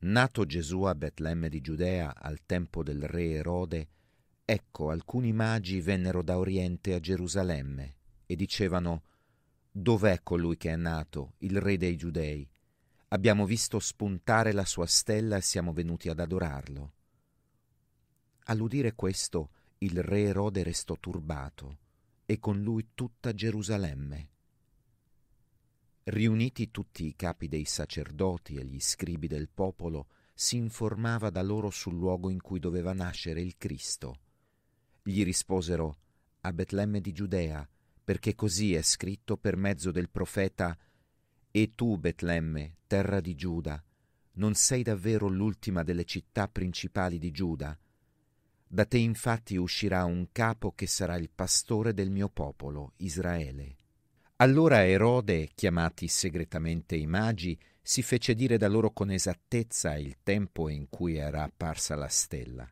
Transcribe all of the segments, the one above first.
Nato Gesù a Betlemme di Giudea al tempo del re Erode, ecco alcuni magi vennero da Oriente a Gerusalemme e dicevano Dov'è colui che è nato, il re dei giudei? Abbiamo visto spuntare la sua stella e siamo venuti ad adorarlo. All'udire questo, il re Erode restò turbato e con lui tutta Gerusalemme. Riuniti tutti i capi dei sacerdoti e gli scribi del popolo, si informava da loro sul luogo in cui doveva nascere il Cristo. Gli risposero a Betlemme di Giudea, perché così è scritto per mezzo del profeta E tu, Betlemme, terra di Giuda, non sei davvero l'ultima delle città principali di Giuda, da te infatti uscirà un capo che sarà il pastore del mio popolo, Israele. Allora Erode, chiamati segretamente i magi, si fece dire da loro con esattezza il tempo in cui era apparsa la stella.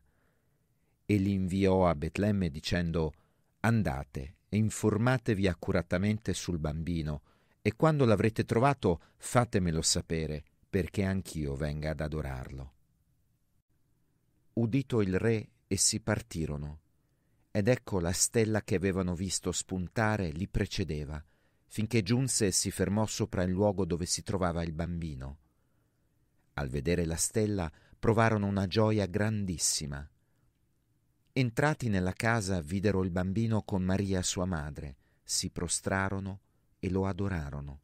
E li inviò a Betlemme dicendo Andate e informatevi accuratamente sul bambino, e quando l'avrete trovato fatemelo sapere, perché anch'io venga ad adorarlo. Udito il re essi partirono. Ed ecco la stella che avevano visto spuntare li precedeva, finché giunse e si fermò sopra il luogo dove si trovava il bambino. Al vedere la stella provarono una gioia grandissima. Entrati nella casa videro il bambino con Maria sua madre, si prostrarono e lo adorarono.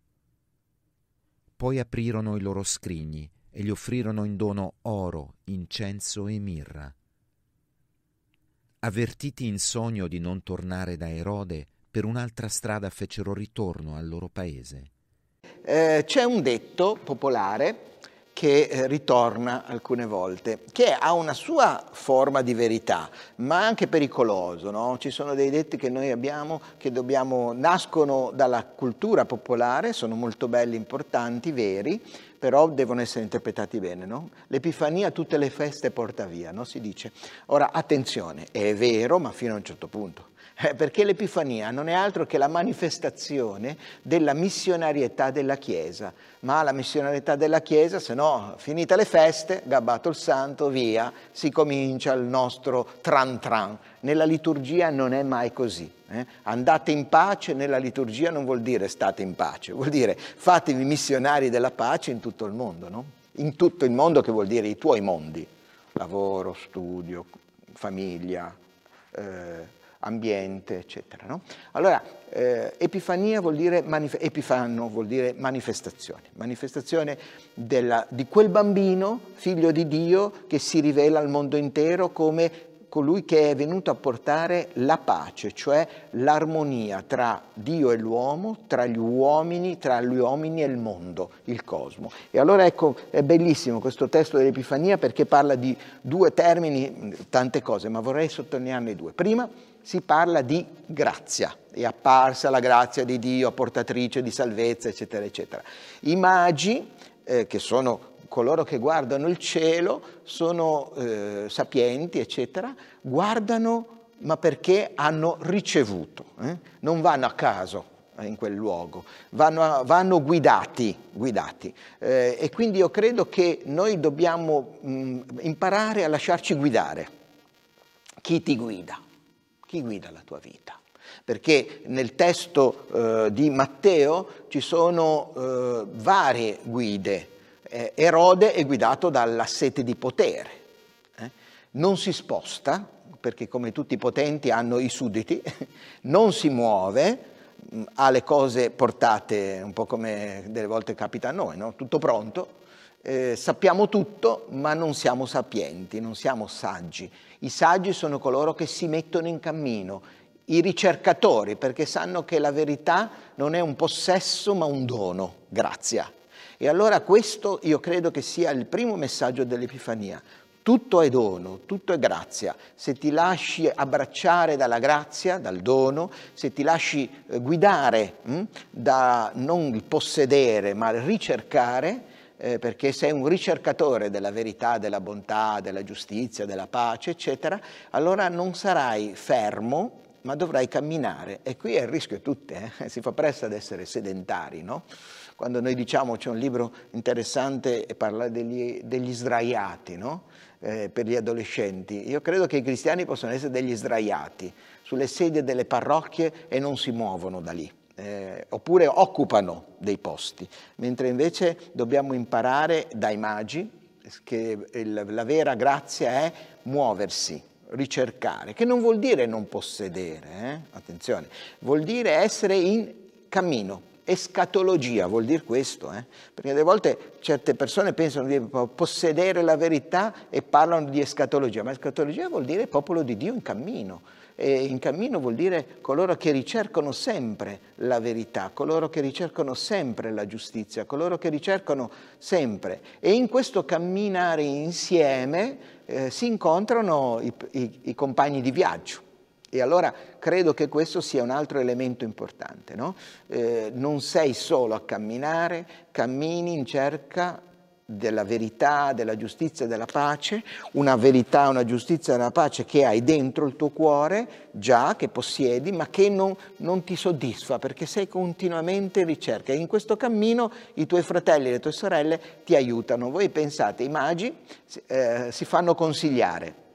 Poi aprirono i loro scrigni e gli offrirono in dono oro, incenso e mirra avvertiti in sogno di non tornare da Erode, per un'altra strada fecero ritorno al loro paese. Eh, c'è un detto popolare che eh, ritorna alcune volte, che ha una sua forma di verità, ma è anche pericoloso. No? Ci sono dei detti che noi abbiamo, che dobbiamo, nascono dalla cultura popolare, sono molto belli, importanti, veri, però devono essere interpretati bene. No? L'Epifania tutte le feste porta via, no? si dice. Ora, attenzione, è vero, ma fino a un certo punto eh, perché l'Epifania non è altro che la manifestazione della missionarietà della Chiesa, ma la missionarietà della Chiesa, se no, finite le feste, gabbato il santo, via, si comincia il nostro tran tran. Nella liturgia non è mai così. Eh? Andate in pace nella liturgia non vuol dire state in pace, vuol dire fatevi missionari della pace in tutto il mondo, no? In tutto il mondo che vuol dire i tuoi mondi, lavoro, studio, famiglia, eh, ambiente, eccetera. No? Allora, eh, epifania vuol dire, epifano vuol dire manifestazione, manifestazione della, di quel bambino, figlio di Dio, che si rivela al mondo intero come colui che è venuto a portare la pace, cioè l'armonia tra Dio e l'uomo, tra gli uomini, tra gli uomini e il mondo, il cosmo. E allora ecco, è bellissimo questo testo dell'Epifania perché parla di due termini, tante cose, ma vorrei sottolinearne due. Prima, si parla di grazia, è apparsa la grazia di Dio, portatrice di salvezza, eccetera, eccetera. I magi, eh, che sono coloro che guardano il cielo, sono eh, sapienti, eccetera, guardano ma perché hanno ricevuto, eh? non vanno a caso eh, in quel luogo, vanno, vanno guidati, guidati. Eh, e quindi io credo che noi dobbiamo mh, mm, imparare a lasciarci guidare. Chi ti guida? chi guida la tua vita? Perché nel testo eh, di Matteo ci sono eh, varie guide. Eh, Erode è guidato dalla sete di potere, eh. non si sposta, perché come tutti i potenti hanno i sudditi, non si muove, mm, ha le cose portate, un po' come delle volte capita a noi, no? tutto pronto, eh, sappiamo tutto ma non siamo sapienti, non siamo saggi. I saggi sono coloro che si mettono in cammino, i ricercatori perché sanno che la verità non è un possesso ma un dono, grazia. E allora questo io credo che sia il primo messaggio dell'Epifania. Tutto è dono, tutto è grazia. Se ti lasci abbracciare dalla grazia, dal dono, se ti lasci eh, guidare mh, hm, da non il possedere ma il ricercare, eh, perché sei un ricercatore della verità, della bontà, della giustizia, della pace, eccetera, allora non sarai fermo, ma dovrai camminare. E qui è il rischio tutte, eh? si fa presto ad essere sedentari, no? Quando noi diciamo c'è un libro interessante e parla degli, degli sdraiati, no? eh, per gli adolescenti. Io credo che i cristiani possono essere degli sdraiati sulle sedie delle parrocchie e non si muovono da lì eh, oppure occupano dei posti, mentre invece dobbiamo imparare dai magi che il, la vera grazia è muoversi, ricercare, che non vuol dire non possedere, eh? attenzione, vuol dire essere in cammino. Escatologia vuol dire questo, eh? perché delle volte certe persone pensano di possedere la verità e parlano di escatologia, ma escatologia vuol dire popolo di Dio in cammino, e in cammino vuol dire coloro che ricercano sempre la verità, coloro che ricercano sempre la giustizia, coloro che ricercano sempre. E in questo camminare insieme eh, si incontrano i, i, i compagni di viaggio. E allora credo che questo sia un altro elemento importante. No? Eh, non sei solo a camminare, cammini in cerca della verità, della giustizia e della pace, una verità, una giustizia e una pace che hai dentro il tuo cuore, già, che possiedi, ma che non, non ti soddisfa perché sei continuamente in ricerca. E in questo cammino i tuoi fratelli e le tue sorelle ti aiutano. Voi pensate, i magi eh, si fanno consigliare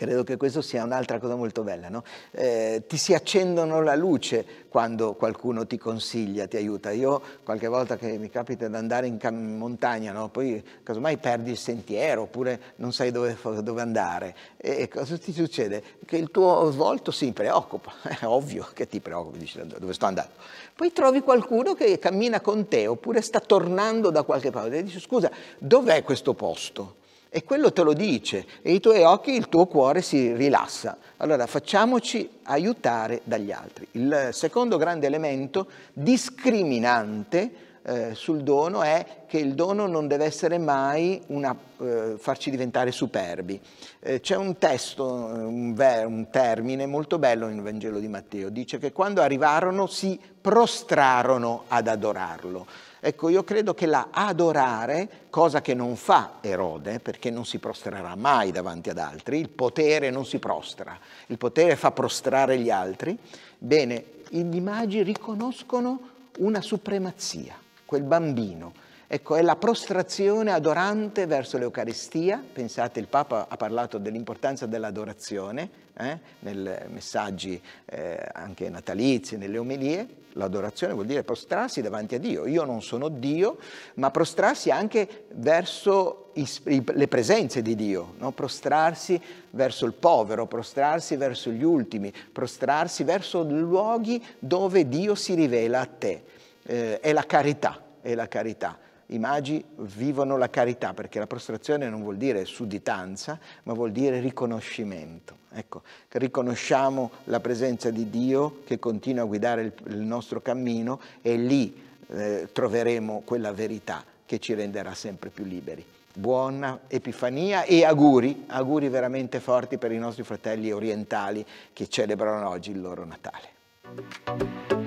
Credo che questa sia un'altra cosa molto bella. No? Eh, ti si accendono la luce quando qualcuno ti consiglia, ti aiuta. Io qualche volta che mi capita di andare in, in montagna, no? poi casomai perdi il sentiero oppure non sai dove, dove andare. E, e cosa ti succede? Che il tuo volto si preoccupa, è ovvio che ti preoccupi, dici dove sto andando. Poi trovi qualcuno che cammina con te oppure sta tornando da qualche parte e dici scusa, dov'è questo posto? E quello te lo dice, e i tuoi occhi, il tuo cuore si rilassa. Allora facciamoci aiutare dagli altri. Il secondo grande elemento discriminante eh, sul dono è che il dono non deve essere mai una, eh, farci diventare superbi. Eh, c'è un testo, un, ver- un termine molto bello nel Vangelo di Matteo, dice che quando arrivarono si prostrarono ad adorarlo. Ecco, io credo che la adorare, cosa che non fa Erode, perché non si prostrerà mai davanti ad altri, il potere non si prostra, il potere fa prostrare gli altri, bene, gli magi riconoscono una supremazia, quel bambino Ecco, è la prostrazione adorante verso l'Eucaristia, pensate il Papa ha parlato dell'importanza dell'adorazione eh, nei messaggi eh, anche natalizi, nelle omelie, l'adorazione vuol dire prostrarsi davanti a Dio, io non sono Dio, ma prostrarsi anche verso i, i, le presenze di Dio, no? prostrarsi verso il povero, prostrarsi verso gli ultimi, prostrarsi verso luoghi dove Dio si rivela a te, eh, è la carità, è la carità i magi vivono la carità, perché la prostrazione non vuol dire sudditanza, ma vuol dire riconoscimento. Ecco, riconosciamo la presenza di Dio che continua a guidare il, il nostro cammino e lì eh, troveremo quella verità che ci renderà sempre più liberi. Buona Epifania e auguri, auguri veramente forti per i nostri fratelli orientali che celebrano oggi il loro Natale.